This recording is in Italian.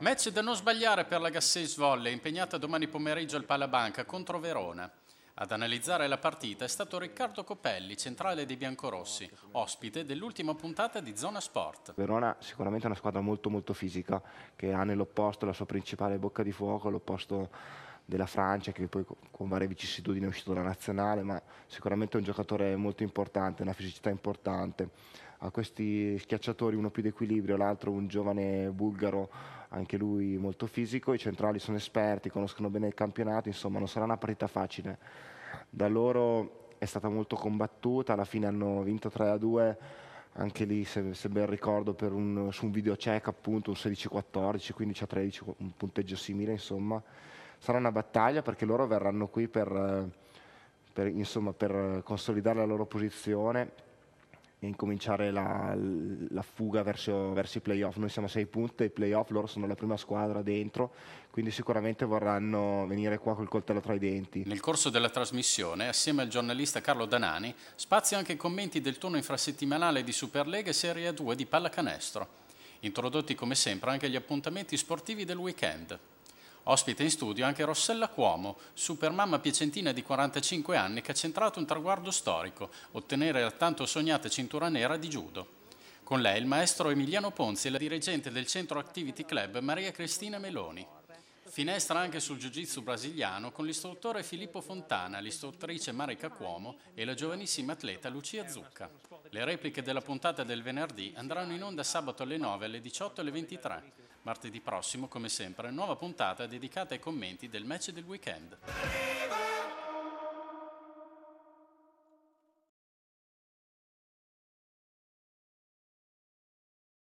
Match da non sbagliare per la Gasseis Volley, impegnata domani pomeriggio al Palabanca contro Verona. Ad analizzare la partita è stato Riccardo Copelli, centrale dei Biancorossi, ospite dell'ultima puntata di Zona Sport. Verona sicuramente è una squadra molto molto fisica, che ha nell'opposto la sua principale bocca di fuoco, l'opposto della Francia che poi con varie vicissitudini è uscito dalla nazionale, ma sicuramente è un giocatore molto importante, una fisicità importante. A questi schiacciatori, uno più di equilibrio, l'altro un giovane bulgaro, anche lui molto fisico, i centrali sono esperti, conoscono bene il campionato, insomma non sarà una partita facile. Da loro è stata molto combattuta, alla fine hanno vinto 3-2 a anche lì se, se ben ricordo un, su un video check appunto un 16-14, 15-13, un punteggio simile insomma sarà una battaglia perché loro verranno qui per, eh, per, insomma, per consolidare la loro posizione e incominciare la, la fuga verso, verso, i playoff. Noi siamo a 6 punti dai playoff, loro sono la prima squadra dentro, quindi sicuramente vorranno venire qua col coltello tra i denti. Nel corso della trasmissione, assieme al giornalista Carlo Danani, spazio anche i commenti del turno infrasettimanale di Superlega e Serie 2 di pallacanestro. Introdotti come sempre anche gli appuntamenti sportivi del weekend. Ospite in studio anche Rossella Cuomo, supermamma piacentina di 45 anni che ha centrato un traguardo storico, ottenere la tanto sognata cintura nera di judo. Con lei il maestro Emiliano Ponzi e la dirigente del Centro Activity Club Maria Cristina Meloni. Finestra anche sul jiu-jitsu brasiliano con l'istruttore Filippo Fontana, l'istruttrice Marica Cuomo e la giovanissima atleta Lucia Zucca. Le repliche della puntata del venerdì andranno in onda sabato alle 9, alle 18 e alle 23. Martedì prossimo, come sempre, nuova puntata dedicata ai commenti del match del weekend.